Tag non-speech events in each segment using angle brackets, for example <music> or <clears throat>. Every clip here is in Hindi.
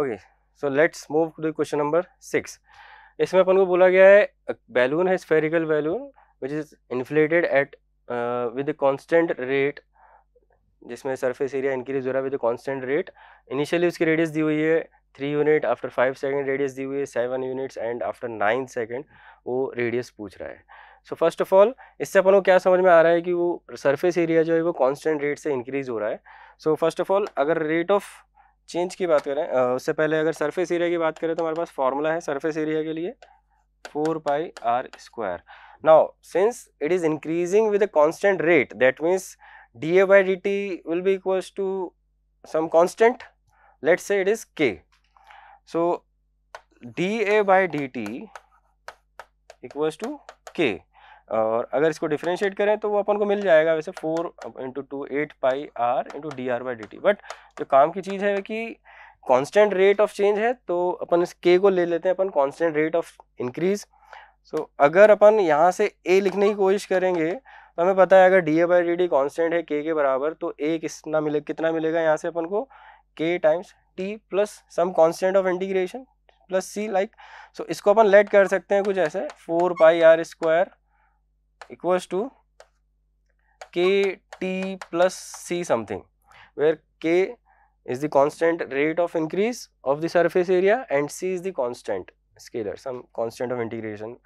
Okay so let's move to question number six इसमें अपन को बोला गया है बैलून है spherical balloon which is inflated at with constant rate जिसमें सरफेस एरिया इंक्रीज हो रहा है विद कॉन्स्टेंट रेट इनिशियली उसकी रेडियस दी हुई है three unit after five second radius दी हुई है seven units and after nine second वो रेडियस पूछ रहा है सो फर्स्ट ऑफ ऑल इससे अपन को क्या समझ में आ रहा है कि वो सरफेस एरिया जो है वो कॉन्स्टेंट रेट से इंक्रीज हो रहा है सो फर्स्ट ऑफ ऑल अगर रेट ऑफ चेंज की बात करें उससे पहले अगर सरफेस एरिया की बात करें तो हमारे पास फॉर्मूला है सरफेस एरिया के लिए four pi R square now since it is increasing with a constant rate that means D A by D T will be equals to some constant let say it is K so D A by D T equals to K और अगर इसको डिफ्रेंशिएट करें तो वो अपन को मिल जाएगा वैसे four into two eight pi R into D R by D T but जो काम की चीज़ है कि कांस्टेंट रेट ऑफ चेंज है तो अपन इस के को ले लेते हैं अपन constant rate of increase so अगर अपन यहाँ से ए लिखने की कोशिश करेंगे तो हमें पता है अगर D A by D T constant है के के बराबर तो ए कितना मिले कितना मिलेगा यहाँ से अपन को K times T plus some constant of integration plus C like so इसको अपन लेट कर सकते हैं कुछ ऐसे four pi R square equals to T plus c something where k is the constant rate of increase of the surface area and c is the constant scalar some constant of integration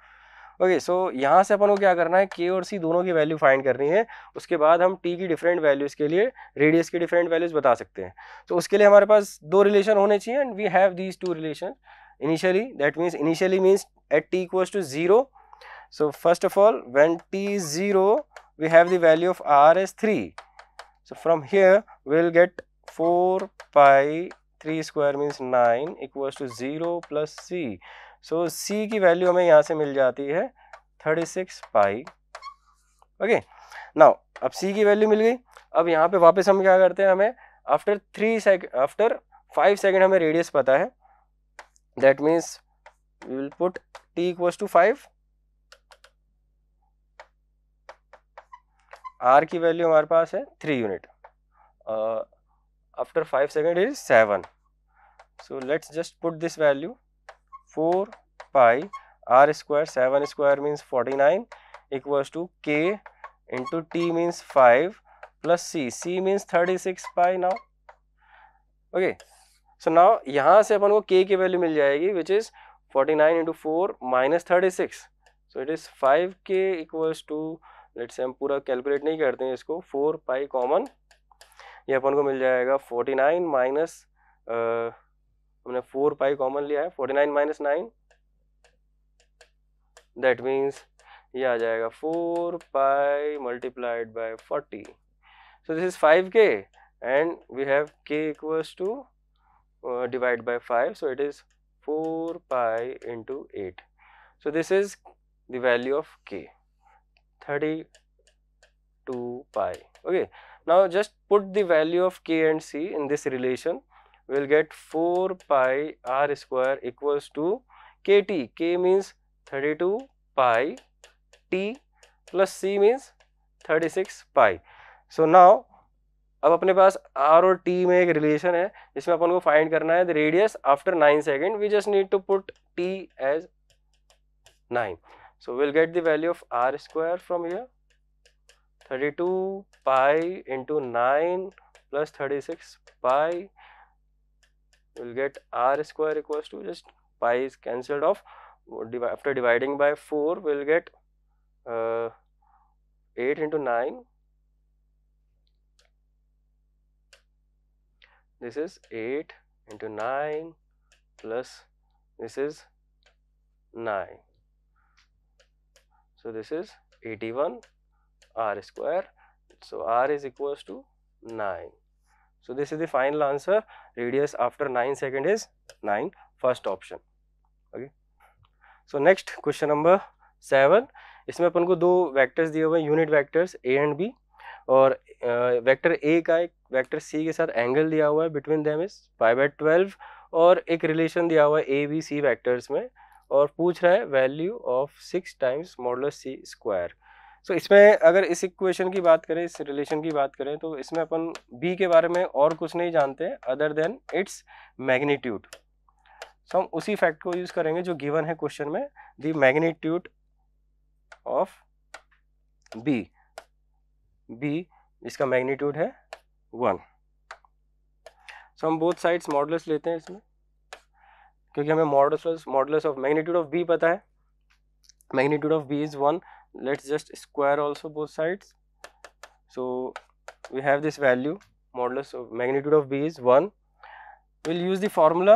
okay so यहाँ से अपन को क्या करना है के और सी दोनों की वैल्यू फाइंड करनी है उसके बाद हम टी की डिफरेंट वैल्यूज़ के लिए रेडियस की डिफरेंट वैल्यूज़ बता सकते हैं तो उसके लिए हमारे पास दो रिलेशन होने चाहिए and we have these two relation initially that means initially means at T equals to zero So first of all when t is 0 we have the value of r as 3. So from here we will get 4 pi 3 square means 9 equals to 0 plus c. So c ki value hume yahan se mil jati hai 36 pi. Okay. Now ab c ki value mil gayi ab yahan pe wapas hum kya karte hain हमें after 3 सेकेंड after 5 second हमें radius pata hai that means we will put t equals to 5 R की वैल्यू हमारे पास है three unit after five second is seven so let's just put this value four pi R square seven square means forty nine equals to K into T means five plus C C means thirty six pi now okay so now यहाँ से अपन को के की वैल्यू मिल जाएगी which is forty nine into four minus thirty six so it is five K equals to let say हम पूरा कैलकुलेट नहीं करते हैं इसको फोर पाई कॉमन ये अपन को मिल जाएगा फोर्टी नाइन माइनस हमने फोर पाई कॉमन लिया है forty nine minus nine that means ये आ जाएगा four pi multiplied by forty so this is five K and we have K equals to divide by five so it is four pi into eight so this is the value of K 32 pi okay now just put the value of k and c in this relation we'll get 4 pi r square equals to kt k means 32 pi t plus c means 36 pi so now अब अपने पास r और t में एक रिलेशन है जिसमें अपन को फाइंड करना है the radius after 9 second we just need to put t as 9 So, we will get the value of r square from here 32 pi into 9 plus 36 pi we will get r square equals to just pi is cancelled off after dividing by 4 we will get uh, 8 into 9 this is 8 into 9 plus this is 9 So this is 81 r square. So r is equals to 9. So this is the final answer. Radius after 9 second is 9 first option. Okay. So next question number 7. isme apan ko do vectors diye hue hain unit vectors a and b और वेक्टर ए का एक वेक्टर सी के साथ एंगल दिया हुआ है between them is five by twelve और एक रिलेशन दिया हुआ है ए बी सी वेक्टर्स में और पूछ रहा है value of six times model C square so इसमें अगर इस इक्वेशन की बात करें इस रिलेशन की बात करें तो इसमें अपन बी के बारे में और कुछ नहीं जानते other than its magnitude so हम उसी फैक्ट को यूज़ करेंगे जो गिवन है क्वेश्चन में the magnitude of B B इसका मैग्नीट्यूड है वन सो हम बोथ साइड्स मॉडल्स लेते हैं इसमें क्योंकि हमें modulus modulus of magnitude of b पता है magnitude of B is one let's just square also both sides so we have this value modulus of magnitude of b is 1 we'll use the formula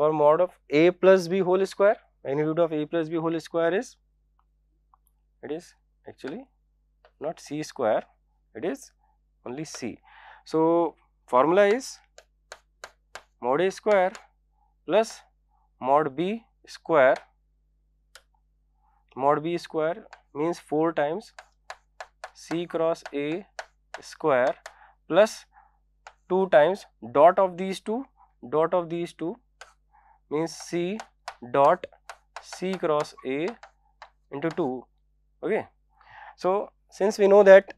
for mod of a plus b whole square magnitude of a plus b whole square is it is actually not c square it is only c so formula is mod a square plus mod b square mod b square means 4 times c cross a square plus 2 times dot of these two dot of these two means c dot c cross a into 2 okay so since we know that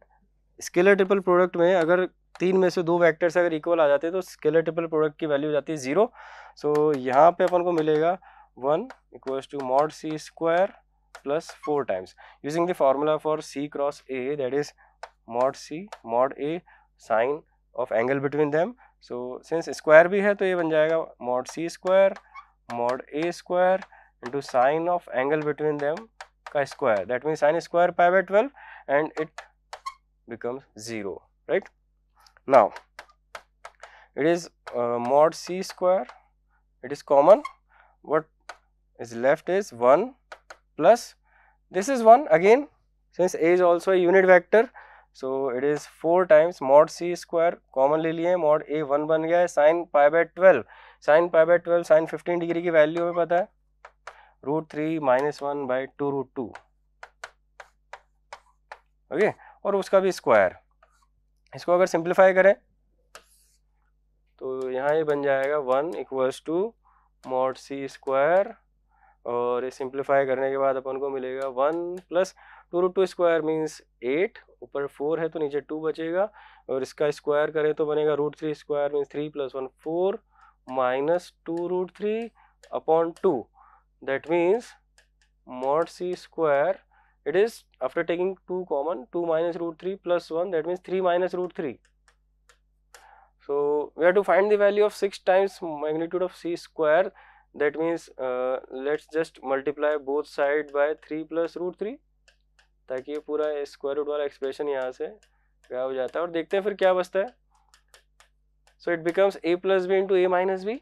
scalar triple product may अगर तीन में से दो वैक्टर्स अगर इक्वल आ जाते हैं तो स्केलर ट्रिपल प्रोडक्ट की वैल्यू हो जाती है जीरो सो so, यहाँ पे अपन को मिलेगा one equals to mod C square plus four times using the formula for C cross A that is mod C mod A sine of angle between them so since square भी है तो ये बन जाएगा mod C square mod A square into sine of angle between them का square that mean sine square pi by twelve and it becomes zero right now it is uh, mod c square it is common what is left is 1 plus this is 1 again since a is also a unit vector so it is 4 times mod c square common ले लिए mod a 1 ban gaya sin pi by 12 sin pi by 12 sin 15 degree ki value हमें pata hai root 3 minus 1 by 2 root 2 okay aur uska bhi square इसको अगर सिंप्लीफाई करें तो यहाँ ये बन जाएगा one equals to mod C square और ये सिंप्लीफाई करने के बाद अपन को मिलेगा one plus two root two square means eight ऊपर फोर है तो नीचे टू बचेगा और इसका स्क्वायर करें तो बनेगा root three square means three plus one four minus two root three upon two that means mod C square it is after taking 2 common 2 minus root 3 plus 1 that means 3 minus root 3. So, we have to find the value of 6 times magnitude of c square that means uh, let us just multiply both side by 3 plus root 3 ताकि ये पूरा स्क्वायर रूट वाला एक्सप्रेशन यहाँ से गायब हो जाता है और देखते हैं फिर क्या बचता है so it becomes A plus B into A minus B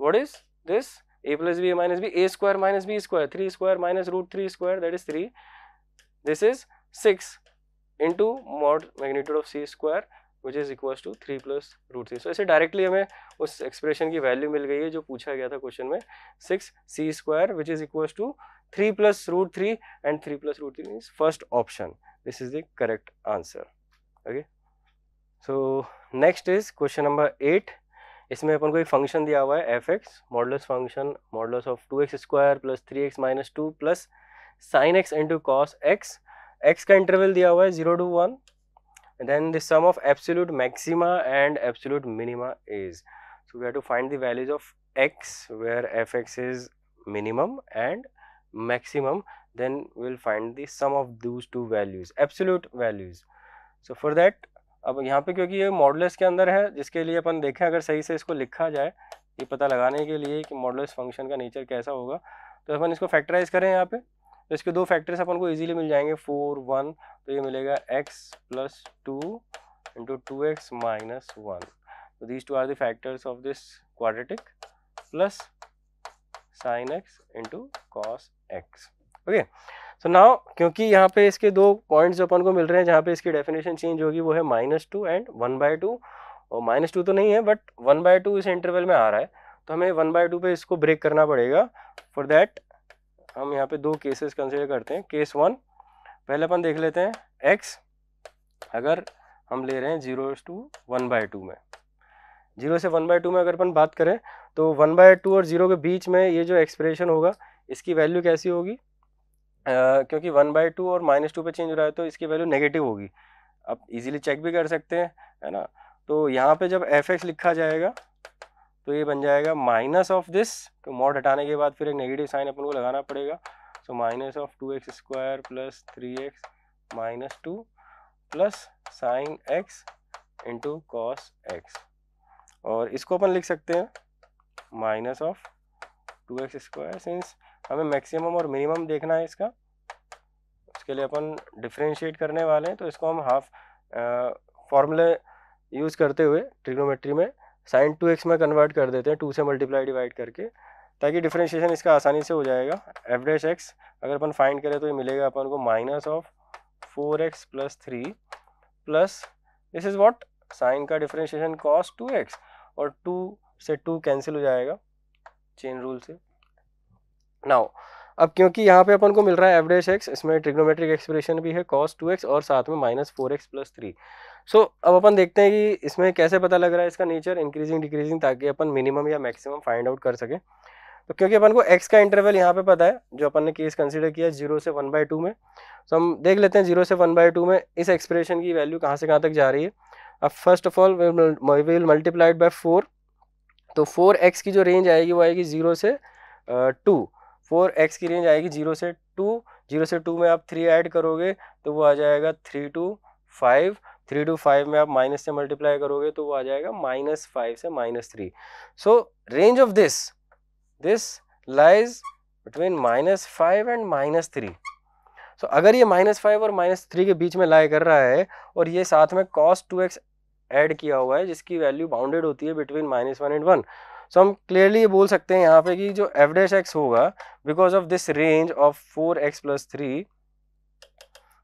what is this a plus b a minus b a square minus b square 3 square minus root 3 square that is 3 this is 6 into mod magnitude of c square which is equals to 3 plus root 3 so ऐसे directly हमें उस expression की value मिल गई है जो पूछा गया था question में 6 c square which is equals to 3 plus root 3 and 3 plus root 3 is first option this is the correct answer okay so next is question number 8 इसमें अपन को एक फंक्शन दिया हुआ है F X modulus function modulus of two x square plus three x minus two plus sine x into cos X X का इंटरवल दिया हुआ है zero to one then the sum of absolute maxima and absolute minima is so we have to find the values of X where F X is minimum and maximum then we'll find the sum of those two values absolute values so for that अब यहाँ पे क्योंकि ये मॉडलेस के अंदर है जिसके लिए अपन देखें अगर सही से इसको लिखा जाए ये पता लगाने के लिए कि मॉडलेस फंक्शन का नेचर कैसा होगा तो अपन इसको फैक्टराइज करें यहाँ पे तो इसके दो फैक्टर्स अपन को इजीली मिल जाएंगे फोर वन तो ये मिलेगा X plus two into two X minus one तो these two are the factors of this quadratic plus sine x into cos X okay so now क्योंकि यहाँ पे इसके दो पॉइंट्स जो अपन को मिल रहे हैं जहाँ पे इसकी डेफिनेशन चेंज होगी वो है minus two and one by two और माइनस टू तो नहीं है बट वन बाय टू इस इंटरवल में आ रहा है तो हमें वन बाय टू पर इसको ब्रेक करना पड़ेगा फॉर देट हम यहाँ पे दो केसेस कंसिडर करते हैं केस वन पहले अपन देख लेते हैं एक्स अगर हम ले रहे हैं zero to one by two में जीरो से वन बाय टू में अगर अपन बात करें तो वन बाय टू और जीरो के बीच में ये जो एक्सप्रेशन होगा इसकी वैल्यू कैसी होगी क्योंकि वन बाई टू और माइनस टू पर चेंज हो रहा है तो इसकी वैल्यू नेगेटिव होगी आप इजीली चेक भी कर सकते हैं है ना तो यहाँ पे जब एफ एक्स लिखा जाएगा तो ये बन जाएगा माइनस ऑफ दिस तो मॉड हटाने के बाद फिर एक नेगेटिव साइन अपन को लगाना पड़ेगा so minus of two x square plus three x minus two plus sine x into cos x और इसको अपन लिख सकते हैं minus of two x square since हमें मैक्सिमम और मिनिमम देखना है इसका उसके लिए अपन डिफ्रेंशिएट करने वाले हैं तो इसको हम हाफ फॉर्मूले यूज़ करते हुए ट्रिग्नोमेट्री में साइन टू एक्स में कन्वर्ट कर देते हैं टू से मल्टीप्लाई डिवाइड करके ताकि डिफ्रेंशिएशन इसका आसानी से हो जाएगा एवरेज एक्स अगर अपन फाइंड करें तो ये मिलेगा अपन को minus of four x plus three plus this is what sine का डिफ्रेंशिएशन कॉस्ट टू एक्स और टू से टू कैंसिल हो जाएगा चेन रूल से नाउ अब क्योंकि यहाँ पे अपन को मिल रहा है एवरेज एक्स इसमें ट्रिग्नोमेट्रिक एक्सप्रेशन भी है कॉस टू एक्स और साथ में minus four x plus three so अब अपन देखते हैं कि इसमें कैसे पता लग रहा है इसका नेचर इंक्रीजिंग डिक्रीजिंग ताकि अपन मिनिमम या मैक्सिमम फाइंड आउट कर सके तो क्योंकि अपन को एक्स का इंटरवल यहाँ पे पता है जो अपन ने केस कंसिडर किया जीरो से वन बाई टू में तो हम देख लेते हैं जीरो से वन बाई टू में इस एक्सप्रेशन की वैल्यू कहाँ से कहाँ तक जा रही है अब first of all will multiplied by four तो फोर एक्स की जो रेंज आएगी वो आएगी जीरो से टू uh, फोर एक्स की रेंज आएगी जीरो से टू जीरो से टू में आप थ्री ऐड करोगे तो वो आ जाएगा three to five three to five में आप माइनस से मल्टीप्लाई करोगे तो वो आ जाएगा माइनस फाइव से minus three so range of this this lies between minus five and minus three so अगर ये माइनस फाइव और माइनस थ्री के बीच में लाई कर रहा है और ये साथ में कॉस टू एक्स एड किया हुआ है जिसकी वैल्यू बाउंडेड होती है between minus one and one so so, हम क्लियरली बोल सकते हैं यहाँ पे कि जो एफ डैश एक्स होगा because of this range of four x plus three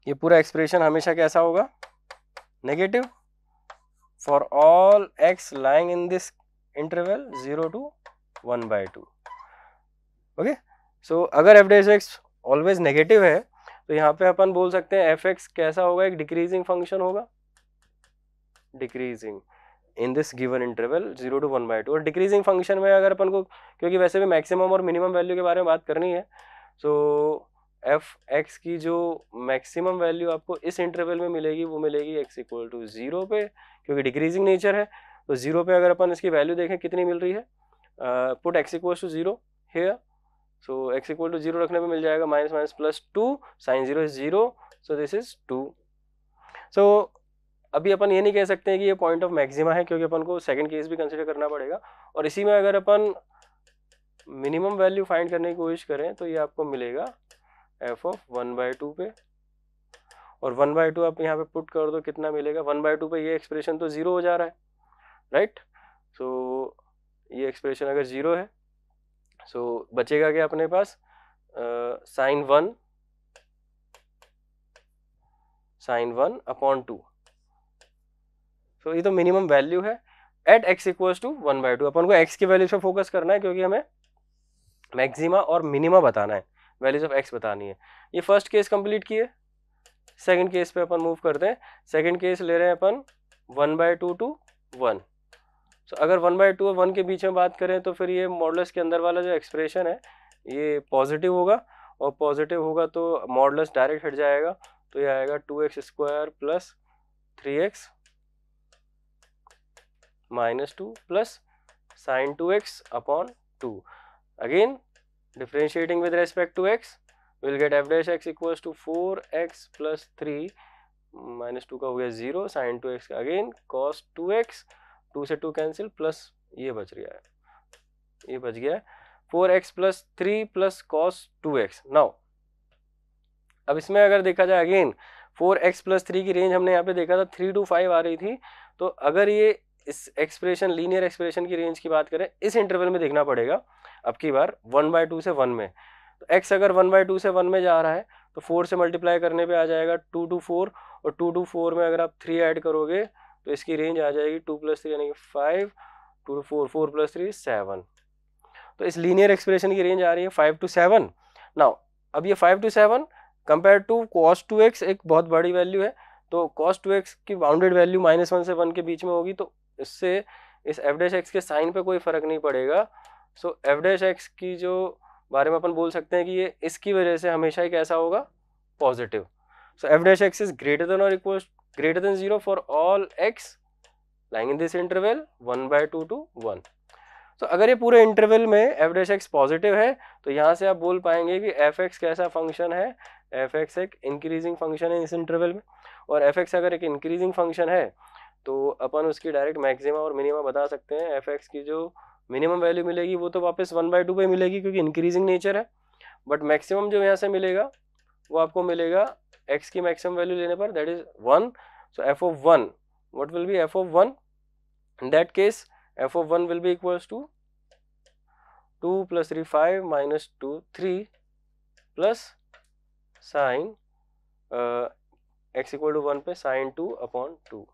ये पूरा एक्सप्रेशन हमेशा कैसा होगा negative for all x lying in this interval zero to one by two okay so अगर f dash x always negative है तो यहाँ पे अपन बोल सकते हैं एफ एक्स कैसा होगा एक डिक्रीजिंग फंक्शन होगा decreasing in this given interval zero to one by two और डिक्रीजिंग फंक्शन में अगर अपन को क्योंकि वैसे भी मैक्सिमम और मिनिमम वैल्यू के बारे में बात करनी है सो एफ एक्स की जो मैक्सिमम वैल्यू आपको इस इंटरवल में मिलेगी वो मिलेगी एक्स इक्वल टू ज़ीरो पे क्योंकि डिक्रीजिंग नेचर है तो ज़ीरो पे अगर अपन इसकी वैल्यू देखें कितनी मिल रही है put x equal to zero here so x equal to zero रखने पर मिल जाएगा minus minus plus two sine zero is zero so this is two so अभी अपन ये नहीं कह सकते हैं कि ये पॉइंट ऑफ मैक्सिमा है क्योंकि अपन को सेकंड केस भी कंसिडर करना पड़ेगा और इसी में अगर अपन मिनिमम वैल्यू फाइंड करने की कोशिश करें तो ये आपको मिलेगा f of one by two पे और वन बाय टू आप यहाँ पे पुट कर दो कितना मिलेगा वन बाय टू पर ये एक्सप्रेशन तो ज़ीरो हो जा रहा है राइट सो so, ये एक्सप्रेशन अगर ज़ीरो है सो so, बचेगा क्या अपने पास sine one sine one upon two तो ये तो मिनिमम वैल्यू है at x equals to one by two अपन को एक्स की वैल्यूज पर फोकस करना है क्योंकि हमें मैक्सिमा और मिनिमा बताना है वैल्यूज ऑफ एक्स बतानी है ये फर्स्ट केस कंप्लीट किए सेकंड केस पे अपन मूव करते हैं सेकंड केस ले रहे हैं अपन one by two to one so अगर वन बाई टू और वन के बीच में बात करें तो फिर ये मॉडल्स के अंदर वाला जो एक्सप्रेशन है ये पॉजिटिव होगा और पॉजिटिव होगा तो मॉडल्स डायरेक्ट हट जाएगा तो ये आएगा two x square plus three x minus two plus sine two x upon two again differentiating with respect to x will get f dash x equal to four x plus three minus two का हो गया जीरो साइन टू एक्स का again cos two x two से टू कैंसिल प्लस ये बच रहा है ये बच गया four x plus three plus cos two x now अब इसमें अगर देखा जाए again four x plus three की रेंज हमने यहाँ पे देखा था थ्री टू फाइव आ रही थी तो अगर ये इस एक्सप्रेशन लीनियर एक्सप्रेशन की रेंज की बात करें इस इंटरवल में देखना पड़ेगा अब की बार वन बाय टू से वन में तो एक्स अगर वन बाय टू से वन में जा रहा है तो फोर से मल्टीप्लाई करने पे आ जाएगा टू टू फोर और टू टू फोर में अगर आप थ्री ऐड करोगे तो इसकी रेंज आ जाएगी टू प्लस थ्री यानी कि five two to four four plus three seven तो इस लीनियर एक्सप्रेशन की रेंज आ रही है फाइव टू सेवन नाउ अब ये five to seven compare to cos two x एक बहुत बड़ी वैल्यू है तो कॉस टू एक्स की बाउंडेड वैल्यू माइनस वन से वन के बीच में होगी तो इससे इस एफ डैश एक्स के साइन पे कोई फ़र्क नहीं पड़ेगा सो एफ डैश एक्स की जो बारे में अपन बोल सकते हैं कि ये इसकी वजह से हमेशा ही कैसा होगा positive so f dash x is greater than और equal greater than zero for all x lying in this interval one by two to one तो अगर ये पूरे इंटरवल में एफ डैश एक्स पॉजिटिव है तो यहाँ से आप बोल पाएंगे कि एफ एक्स कैसा फंक्शन है एफ एक्स एक इंक्रीजिंग फंक्शन है इस इंटरवल में और एफ एक्स अगर एक इंक्रीजिंग फंक्शन है तो अपन उसकी डायरेक्ट मैक्सिमा और मिनिमा बता सकते हैं एफ की जो मिनिमम वैल्यू मिलेगी वो तो वापस वन बाई टू पर मिलेगी क्योंकि इंक्रीजिंग नेचर है बट मैक्सिमम जो यहाँ से मिलेगा वो आपको मिलेगा एक्स की मैक्सिमम वैल्यू लेने पर that is one so f of one what will be f of one in that case f of one will be equals to two plus three five minus two three plus sine x equal to one पे साइन टू अपॉन टू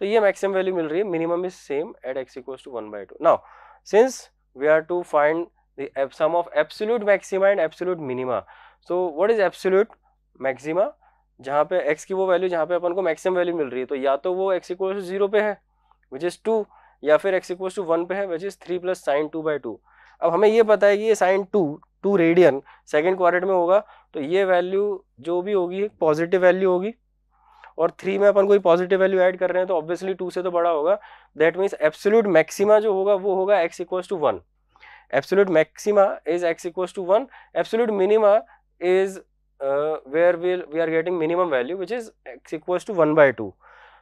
तो ये मैक्सिमम वैल्यू मिल रही है minimum is same at x equal to one by two now since we are to find the sum of absolute maxima and absolute minima. So what is absolute जहाँ पे एक्स की वो वैल्यू जहाँ पे अपन को मैक्सिमम वैल्यू मिल रही है तो या तो वो एक्स इक्व टू जीरो पे है विच इज़ टू या फिर एक्स इक्व टू वन पे है which is three plus sine two by two अब हमें ये पता है कि ये sine two two radian second quarter में होगा तो ये वैल्यू जो भी होगी पॉजिटिव वैल्यू होगी और थ्री में अपन कोई पॉजिटिव वैल्यू ऐड कर रहे हैं तो ऑब्वियसली टू से तो बड़ा होगा दैट मीन्स एब्सोल्यूट मैक्सिमा जो होगा वो होगा x equal to one absolute maxima is x equal to one absolute minima is where will we are getting minimum value which is x equal to one by two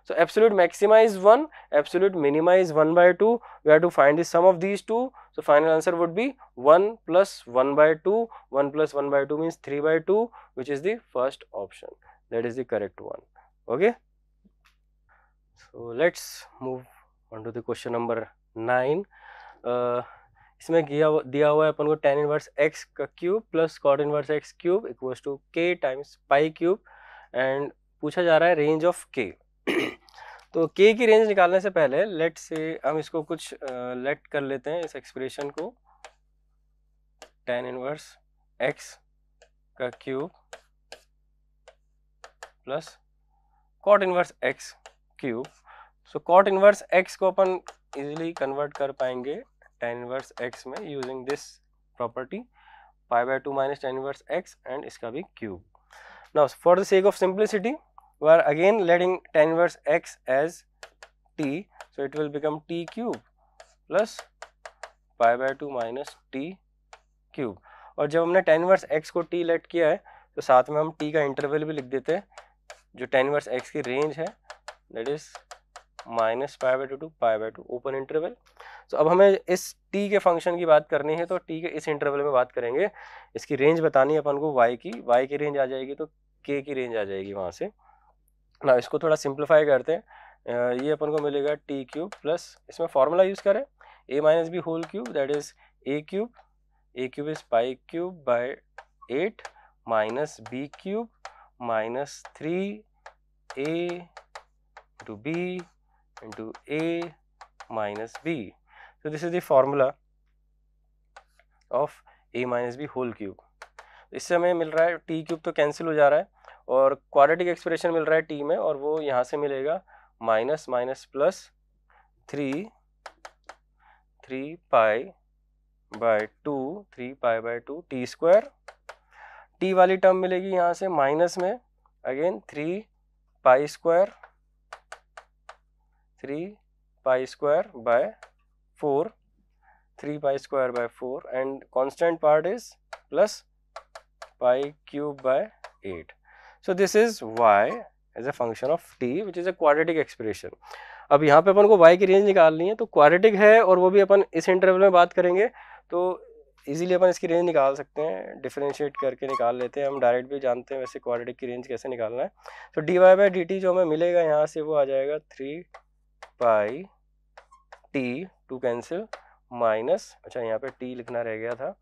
so absolute maxima is one absolute minima is one by two we are to find the sum of these two so final answer would be one plus one by two one plus one by two means three by two which is the first option that is the correct one okay so let's move on to the question number 9 uh, isme दिया दिया हुआ है अपन को टेन इनवर्स एक्स का cube plus cot inverse x cube equals to k times pi cube and पूछा जा रहा है रेंज ऑफ के तो के की रेंज निकालने से पहले लेट से हम इसको कुछ लेट uh, कर लेते हैं इस एक्सप्रेशन को टेन इनवर्स एक्स का cube plus cot inverse x cube so cot inverse x को अपन इजिली कन्वर्ट कर पाएंगे टेन इनवर्स एक्स में using this property pi by two minus tan inverse x and इसका भी cube now for the sake of simplicity we are again letting tan inverse x as t so it will become t cube plus pi by two minus t cube और जब हमने टेन इनवर्स एक्स को टी लेट किया है तो साथ में हम टी का इंटरवल भी लिख देते हैं जो टेन वर्स एक्स की रेंज है that is minus pi by two to pi by two open interval तो अब हमें इस टी के फंक्शन की बात करनी है तो टी के इस इंटरवल में बात करेंगे इसकी रेंज बतानी है अपन को वाई की वाई की रेंज आ जाएगी तो के की रेंज आ जाएगी वहाँ से ना इसको थोड़ा सिंप्लीफाई करते हैं ये अपन को मिलेगा टी क्यूब प्लस इसमें फॉर्मूला यूज़ करें a minus b whole cube that is a cube a cube is pi cube by eight minus b cube minus three a into b into A minus b So, this is the formula of a minus b whole cube इससे हमें मिल रहा है टी क्यूब तो कैंसिल हो जा रहा है और क्वाड्रेटिक एक्सप्रेशन मिल रहा है टी में और वो यहाँ से मिलेगा minus minus plus three three pi by two three pi by two t square t वाली टर्म मिलेगी यहाँ से माइनस में again three pi square three pi square by four three pi square by four and constant part is plus pi cube by eight so this is y as a function of t which is a quadratic expression अब यहाँ पे अपन को y की रेंज निकालनी है तो क्वाड्रेटिक है और वो भी अपन इस इंटरवल में बात करेंगे तो इजीली अपन इसकी रेंज निकाल सकते हैं डिफ्रेंशिएट करके निकाल लेते हैं हम डायरेक्ट भी जानते हैं वैसे क्वाड्रेटिक की रेंज कैसे निकालना है तो d y by D t जो हमें मिलेगा यहाँ से वो आ जाएगा three pi t two cancel minus अच्छा यहाँ पे टी लिखना रह गया था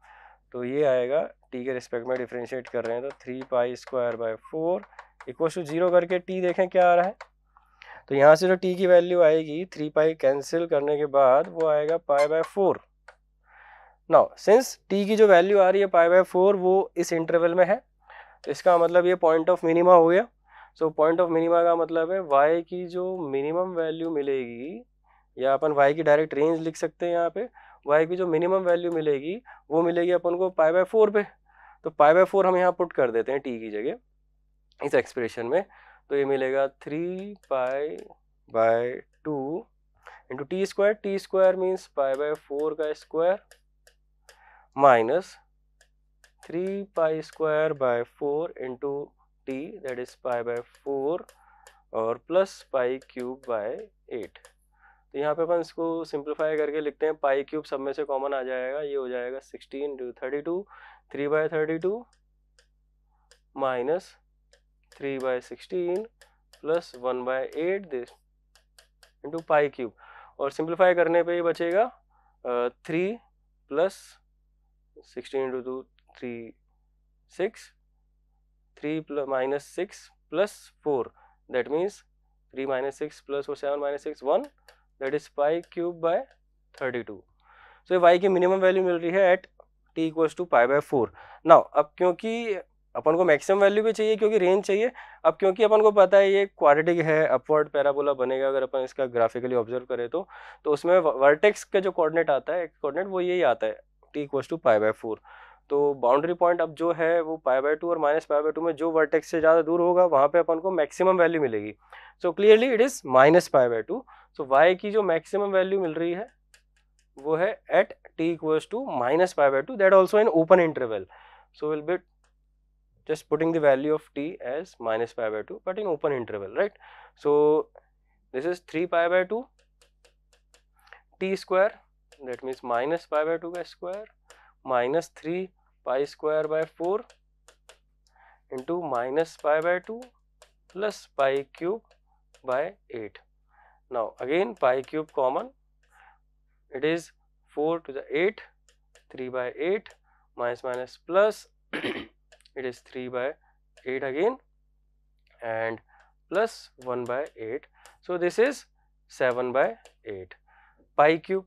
तो ये आएगा टी के रिस्पेक्ट में डिफ्रेंशिएट कर रहे हैं तो three pi square by four equal to zero करके टी देखें क्या आ रहा है तो यहाँ से जो टी की वैल्यू आएगी थ्री पाई कैंसिल करने के बाद वो आएगा pi by four now since t की जो वैल्यू आ रही है पाई बाय फोर वो इस इंटरवल में है तो इसका मतलब ये पॉइंट ऑफ मिनिमा हो गया सो पॉइंट ऑफ मिनिमा का मतलब है वाई की जो मिनिमम वैल्यू मिलेगी या अपन वाई की डायरेक्ट रेंज लिख सकते हैं यहाँ पे वाई की जो मिनिमम वैल्यू मिलेगी वो मिलेगी अपन को पाई बाय फोर पे तो पाई बाय फोर हम यहाँ पुट कर देते हैं टी की जगह इस एक्सप्रेशन में तो ये मिलेगा three pi by two into t square t square means pi by four का square minus 3 pi square by 4 into t that is pi by 4 और plus pi cube by eight तो यहाँ पे अपन इसको सिंप्लीफाई करके लिखते हैं पाई क्यूब सब में से कॉमन आ जाएगा ये हो जाएगा sixteen into thirty two three by thirty two minus three by sixteen plus one by eight this into pi cube और सिंप्लीफाई करने पे ये बचेगा three plus 16 into 2 3 6 3 plus minus 6 plus 4 that means 3 minus 6 plus 4 7 minus 6 1 that is pi cube by 32 so ये y की मिनिमम वैल्यू मिल रही है at t equals to pi by four now अब क्योंकि अपन को मैक्सिमम वैल्यू भी चाहिए क्योंकि रेंज चाहिए अब क्योंकि अपन को पता है ये क्वाड्रेटिक है अपवर्ड पैराबोला बनेगा अगर अपन इसका ग्राफिकली ऑब्जर्व करें तो तो उसमें वर्टेक्स का जो कोऑर्डिनेट आता है कोऑर्डिनेट वो यही आता है t equal to pi by four तो बाउंड्री पॉइंट अब जो है वो पाई बाई टू और माइनस पाई बाई टू में जो वर्टेक्स से ज़्यादा दूर होगा वहाँ पे अपन को मैक्सिमम वैल्यू मिलेगी so clearly it is minus pi by two so y की जो मैक्सिमम वैल्यू मिल रही है वो है at T equals to minus pi by two that also in open interval so will be just putting the value of t as minus pi by two but in open interval right so this is three pi by two t square that means minus pi by 2 square minus 3 pi square by 4 into minus pi by 2 plus pi cube by 8. Now again pi cube common it is 4 to the 8 3 by 8 minus minus plus <clears throat> it is 3 by 8 again and plus 1 by 8. So this is 7 by 8 pi cube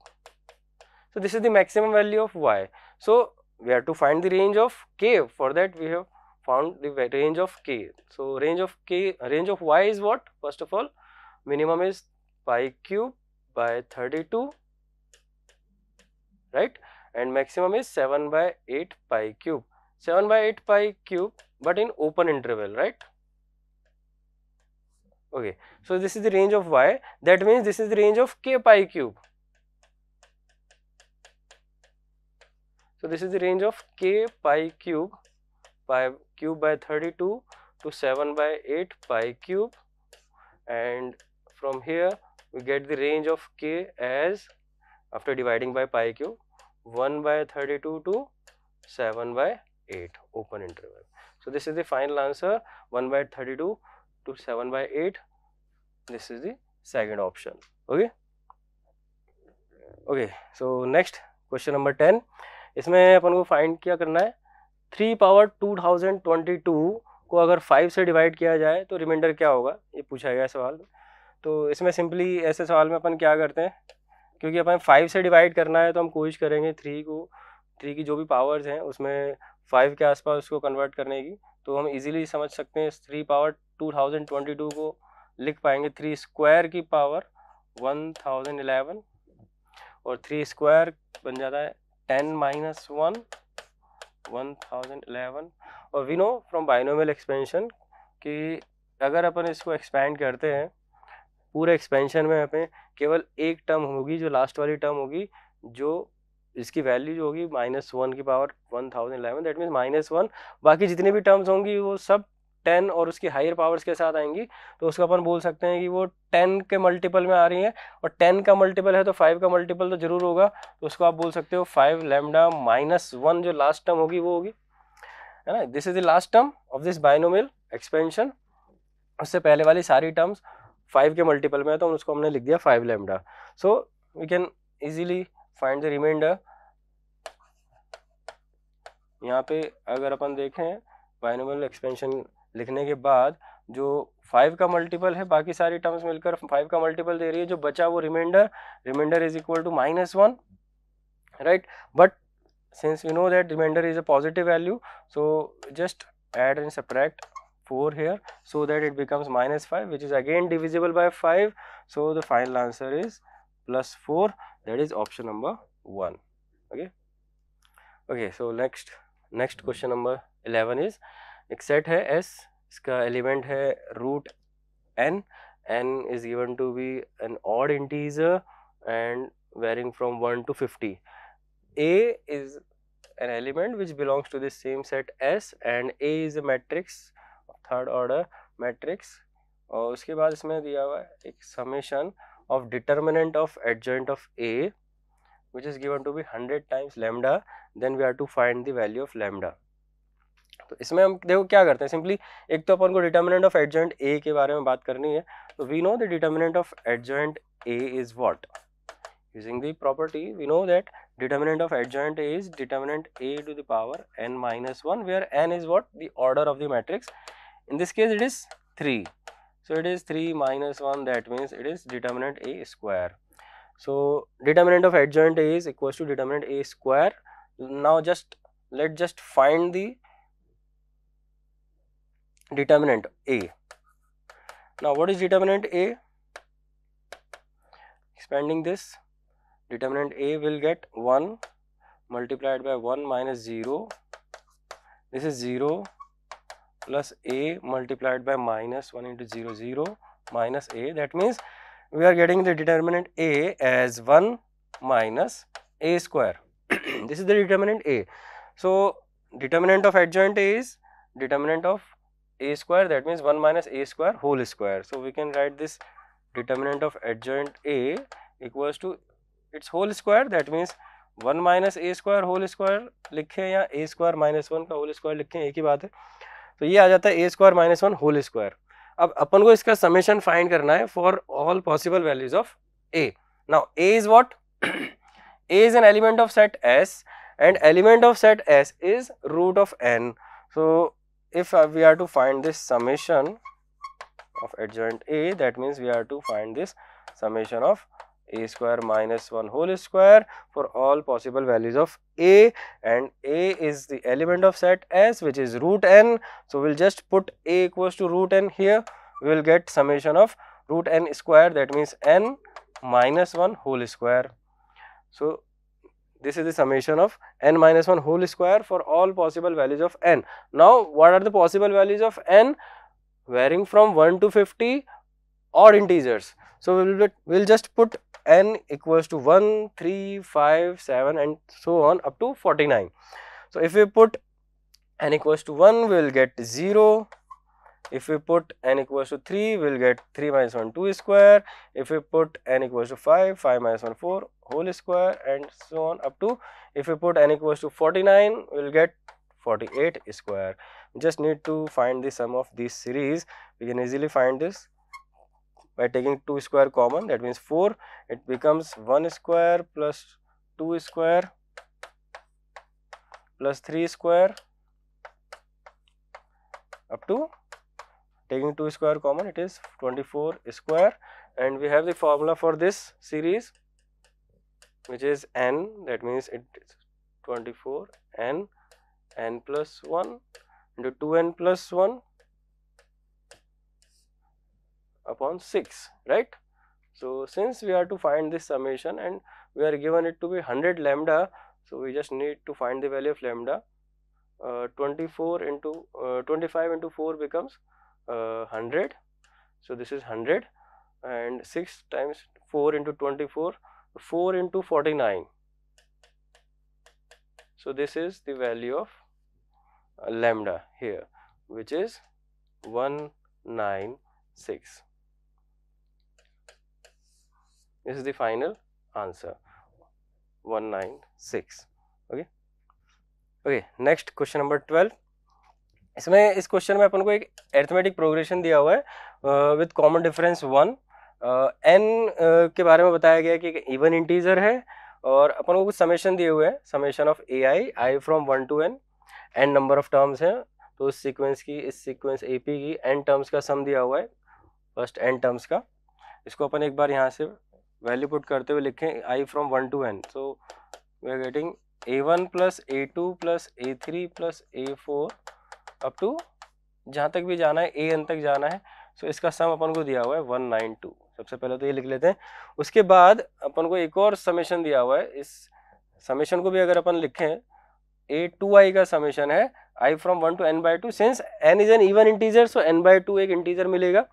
so, this is the maximum value of y. So, we have to find the range of k for that we have found the range of k. So, range of k range of y is what first of all minimum is pi cube by 32 right and maximum is 7 by 8 pi cube 7 by 8 pi cube but in open interval right okay so this is the range of y that means this is the range of k pi cube So, this is the range of k pi cube pi cube by 32 to 7 by 8 pi cube and from here we get the range of k as after dividing by pi cube 1 by 32 to 7 by 8 open interval. So, this is the final answer 1 by 32 to 7 by 8 this is the second option okay okay so next question number 10 इसमें अपन को फाइंड क्या करना है three power two thousand twenty two को अगर फाइव से डिवाइड किया जाए तो रिमाइंडर क्या होगा ये पूछा गया सवाल तो इसमें सिंपली ऐसे सवाल में अपन क्या करते हैं क्योंकि अपन फाइव से डिवाइड करना है तो हम कोशिश करेंगे थ्री को थ्री की जो भी पावर्स हैं उसमें फाइव के आसपास उसको कन्वर्ट करने की तो हम इजीली समझ सकते हैं three power two thousand twenty two को लिख पाएंगे थ्री स्क्वायर की पावर वन थाउजेंड इलेवन और थ्री स्क्वायर बन जाता है ten minus one one thousand eleven और we know from binomial expansion कि अगर अपन इसको एक्सपेंड करते हैं पूरे एक्सपेंशन में अपने केवल एक टर्म होगी जो लास्ट वाली टर्म होगी जो इसकी वैल्यू जो होगी माइनस वन की power one thousand eleven that means minus one बाकी जितने भी टर्म्स होंगी वो सब टेन और उसकी हायर पावर्स के साथ आएंगी तो उसको अपन बोल सकते हैं कि वो टेन के मल्टीपल में आ रही है और टेन का मल्टीपल है तो फाइव का मल्टीपल तो जरूर होगा तो उसको आप बोल सकते हो फाइव लेमडा माइनस वन जो लास्ट टर्म होगी वो होगी है ना this is the last term of this binomial expansion उससे पहले वाली सारी टर्म्स फाइव के मल्टीपल में है तो उसको हमने लिख दिया five lambda so we can easily find the remainder यहाँ पे अगर अपन देखें बाइनोमियल एक्सपेंशन लिखने के बाद जो फाइव का मल्टीपल है बाकी सारी टर्म्स मिलकर फाइव का मल्टीपल दे रही है जो बचा वो remainder remainder is equal to minus one right but since you know that remainder is a positive value so just add and subtract four here so that it becomes minus five which is again divisible by five so the final answer is plus four that is option number one okay okay so next next question number eleven is एक सेट है एस इसका एलिमेंट है root N n is given to be an odd integer and varying from one to fifty A is an element which belongs to this same set S and A is a matrix third order matrix और उसके बाद इसमें दिया हुआ है एक summation of determinant of adjoint of A which is given to be hundred times lambda then we are to find the value of lambda तो इसमें हम देखो क्या करते हैं सिंपली एक तो अपन को डिटर्मिनेंट ऑफ एडजेंट ए के बारे में बात करनी है तो we know the determinant of adjoint A is what using the property we know that determinant of adjoint is determinant A to the power n minus one where n is what the order of the matrix in this case it is three so it is three minus one that means it is determinant A square so determinant of adjoint is equal to determinant A square now just let just find the determinant A. Now, what is determinant A? Expanding this, determinant A will get 1 multiplied by 1 minus 0. This is 0 plus A multiplied by minus 1 into 0 0 minus A. That means we are getting the determinant A as 1 minus A square. <clears throat> this is the determinant A. So, determinant of adjoint A is determinant of a square that means 1 minus a square whole square. So, we can write this determinant of adjoint a equals to its whole square that means 1 minus a square whole square लिखे या a square minus 1 का whole square लिखे एक ही बात है तो ये आ जाता है a square minus 1 whole square अब अपन को इसका समेशन फाइंड करना है for all possible values of a now a is what a is an element of set s and element of set s is root of n so if uh, we are to find this summation of adjoint A that means we are to find this summation of a square minus 1 whole square for all possible values of a and a is the element of set s which is root n. So, we will just put a equals to root n here we will get summation of root n square that means n minus 1 whole square. So, this is the summation of n minus 1 whole square for all possible values of n. Now, what are the possible values of n varying from 1 to 50 or integers. So, we will we'll just put n equals to 1, 3, 5, 7 and so on up to 49. So, if we put n equals to 1, we will get 0, if we put n equals to 3 we will get 3 minus 1 2 square if we put n equals to 5 5 minus 1 4 whole square and so on up to if we put n equals to 49 we will get 48 square we just need to find the sum of these series we can easily find this by taking 2 square common that means 4 it becomes 1 square plus 2 square plus 3 square up to taking 2 square common it is 24 square and we have the formula for this series which is n that means it is 24 n n plus 1 into 2n plus 1 upon 6 right. So, since we are to find this summation and we are given it to be 100 lambda. So, we just need to find the value of lambda uh, 24 into uh, 25 into 4 becomes 100. Uh, so, this is 100 and 6 times 4 into 24, 4 into 49. So, this is the value of uh, lambda here which is 196. This is the final answer 196. Okay. Okay, next question number 12. इसमें इस क्वेश्चन में अपन को एक एर्थमेटिक प्रोग्रेशन दिया हुआ है with common difference one n के बारे में बताया गया कि एक इवन इंटीजर है और अपन को कुछ समेशन दिए हुए हैं summation of a i i from one to n n number of terms हैं तो उस सीक्वेंस की इस सीक्वेंस ए पी की एन टर्म्स का सम दिया हुआ है फर्स्ट एन टर्म्स का इसको अपन एक बार यहाँ से वैल्यू पुट करते हुए लिखें i from one to n so we are getting a one plus a two plus a three plus a four up to जहाँ तक भी जाना है ए एन तक जाना है सो so, इसका सम अपन को दिया हुआ है वन नाइन टू सबसे पहले तो ये लिख लेते हैं उसके बाद अपन को एक और समेशन दिया हुआ है इस समेशन को भी अगर अपन लिखें ए टू आई का समेशन है i from one to n by two since n is an even integer so n by two एक इंटीजर मिलेगा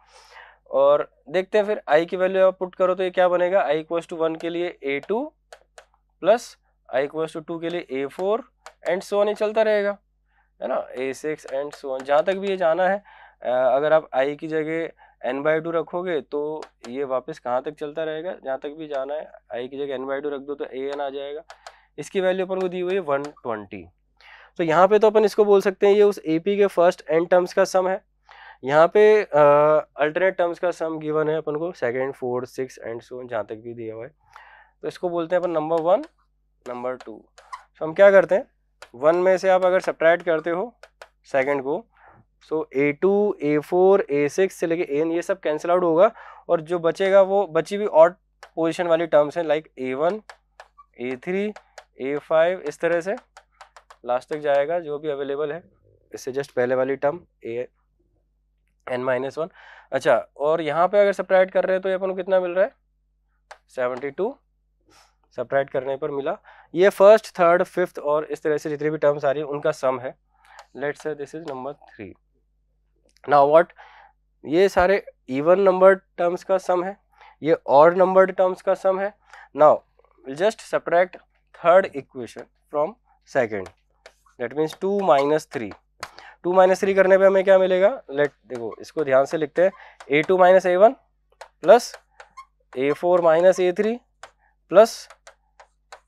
और देखते हैं फिर आई की वैल्यू आप पुट करो तो ये क्या बनेगा आई इक्वल्स टू वन के लिए a two plus i equals to two के लिए ए फोर एंड सो नहीं चलता रहेगा है ना a six and so on जहाँ तक भी ये जाना है अगर आप आई की जगह एन बाई टू रखोगे तो ये वापस कहाँ तक चलता रहेगा जहाँ तक भी जाना है आई की जगह एन बाई टू रख दो तो ए एन आ जाएगा इसकी वैल्यू अपन को दी हुई है वन ट्वेंटी तो यहाँ पे तो अपन इसको बोल सकते हैं ये उस ए पी के फर्स्ट एन टर्म्स का सम है यहाँ पे अल्टरनेट uh, टर्म्स का सम गिवन है अपन को second fourth six and so जहाँ तक भी दिया हुआ है तो इसको बोलते हैं अपन नंबर वन नंबर टू तो हम क्या करते हैं वन में से आप अगर सप्ट्रैक्ट करते हो सेकंड को so a two a four a six से लेके एन ये सब कैंसिल आउट होगा और जो बचेगा वो बची हुई ऑट पोजिशन वाली टर्म्स हैं like a one a three a five इस तरह से लास्ट तक जाएगा जो भी अवेलेबल है इससे जस्ट पहले वाली term a n minus one अच्छा और यहाँ पे अगर सप्राइड कर रहे हैं तो ये अपन को कितना मिल रहा है सेवेंटी टू सब्ट्रैक्ट करने पर मिला ये फर्स्ट थर्ड फिफ्थ और इस तरह से जितनी भी टर्म्स आ रही है उनका सम है let's say this is number three ना वॉट ये सारे इवन नंबर टर्म्स का सम है ये और नंबर्ड टर्म्स का सम है now just subtract third equation from second that means two minus three two minus three करने पे हमें क्या मिलेगा लेट देखो इसको ध्यान से लिखते हैं a two minus a one plus a four minus a three plus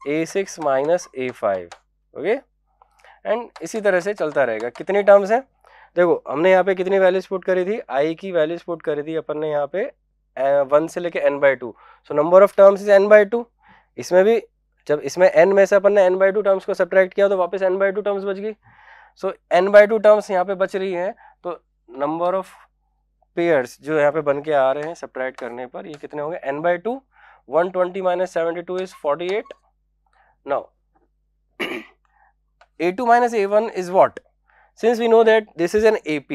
a six minus a five okay and इसी तरह से चलता रहेगा कितनी टर्म्स हैं देखो हमने यहाँ पे कितनी वैल्यूज पुट करी थी आई की वैल्यूज पुट करी थी अपन ने यहाँ पे वन से लेके n by two so number of terms is n by two इसमें भी जब इसमें एन में से अपन ने एन बाई टू टर्म्स को सब्ट्रैक्ट किया तो वापस एन बाई टू टर्म्स बच गई सो एन बाई टू टर्म्स यहाँ पे बच रही हैं तो नंबर ऑफ पेयर्स जो यहाँ पे बन के आ रहे हैं सब्ट्रैक्ट करने पर ये कितने होंगे n by two one twenty minus seventy two is forty eight Now, A2 minus A1 is what? Since we know that this is an AP,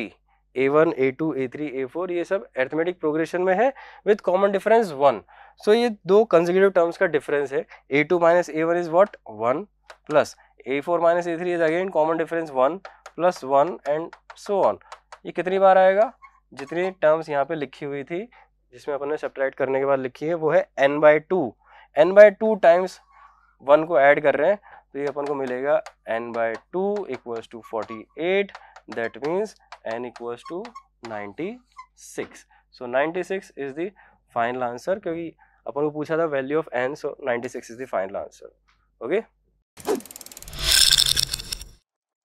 A1, A2, A3, A4 ये सब arithmetic progression में है with common difference 1. So, ये दो consecutive terms का difference है A2 minus A1 is what? 1 plus A4 minus A3 is again common difference 1 plus 1 and so on. ये कितनी बार आएगा जितनी terms यहाँ पे लिखी हुई थी जिसमें अपन ने सब्ट्रैक्ट करने के बाद लिखी है वो है n by 2 n by 2 times one को ऐड कर रहे हैं तो ये अपन को मिलेगा n by two equals to forty eight that means n equals to ninety six so ninety six is the final answer क्योंकि अपन को पूछा था value of n so ninety six is the final answer okay